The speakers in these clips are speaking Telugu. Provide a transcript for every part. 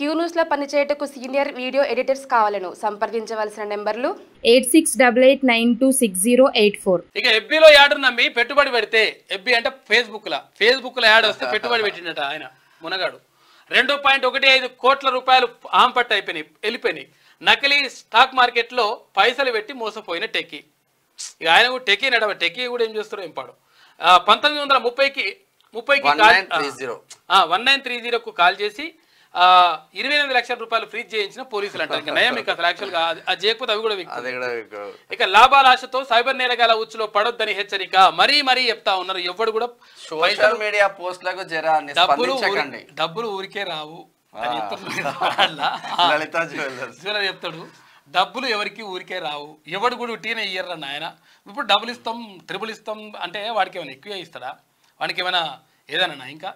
క్యూ లో పనిచేయటకు సీనియర్ వీడియో ఎడిటర్స్ కావాలను సంప్రదించవలసిన నెంబర్లు eight six double eight nine two six zero eight four ఇక ఎఫ్బీలో యాడ్ నమ్మి పెట్టుబడి పెడితే ఎఫ్బీ అంటే ఫేస్బుక్ లా ఫేస్బుక్ లో యాడ్ వస్తే పెట్టుబడి పెట్టిండట ఆయన మునగాడు రెండు పాయింట్ ఒకటి ఐదు కోట్ల రూపాయలు ఆంపట్టు అయిపోయినాయి వెళ్ళిపోయినాయి నకిలీ స్టాక్ మార్కెట్లో పైసలు పెట్టి మోసపోయిన టెక్కీ ఇక ఆయన కూడా టెక్కీ నడవ టెక్కీ కూడా ఏం చేస్తారో ఏం పాడు పంతొమ్మిది వందల ముప్పైకి ముప్పైకి వన్ నైన్ త్రీ జీరోకు కాల్ చేసి ఇరవై ఎనిమిది లక్షల రూపాయలు ఫ్రీజ్ చేయించిన పోలీసులు అంటారు ఇంకా నయం మీకు అసలు యాక్చువల్గా అది చేయకపోతే అవి కూడా ఇక లాభాల ఆశతో సైబర్ నేరగాల ఉచ్చులో పడొద్దని హెచ్చరిక మరీ మరీ చెప్తా ఉన్నారు ఎవడు కూడా సోషల్ మీడియా పోస్టులకు డబ్బులు డబ్బులు ఊరికే రావు చెప్తాడు డబ్బులు ఎవరికి ఊరికే రావు ఎవడు కూడా ఉట్టినే ఇయ్యర్రా నాయన ఇప్పుడు డబ్బులు ఇస్తాం త్రిబుల్ ఇస్తాం అంటే వాడికి ఏమైనా ఎక్కువ ఇస్తాడా వాడికి ఏమైనా ఏదన్నా ఇంకా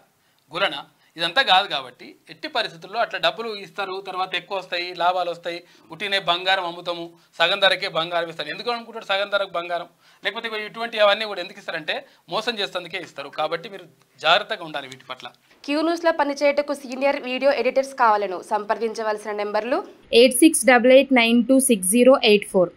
గురనా ఇదంతా కాదు కాబట్టి ఎట్టి పరిస్థితుల్లో అట్లా డబ్బులు ఇస్తారు తర్వాత ఎక్కువ వస్తాయి లాభాలు వస్తాయి ఉట్టినే బంగారం అమ్ముతాము సగం ధరకే బంగారం ఇస్తారు ఎందుకు అనుకుంటారు సగం ధరకు బంగారం లేకపోతే ఇటువంటి అవన్నీ కూడా ఎందుకు ఇస్తారంటే మోసం చేస్తేందుకే ఇస్తారు కాబట్టి మీరు జాగ్రత్తగా ఉండాలి వీటి పట్ల క్యూ న్యూస్ లో పనిచేయటకు సీనియర్ వీడియో ఎడిటర్స్ కావాలను సంప్రదించవలసిన నెంబర్లు eight six double eight nine two six zero eight four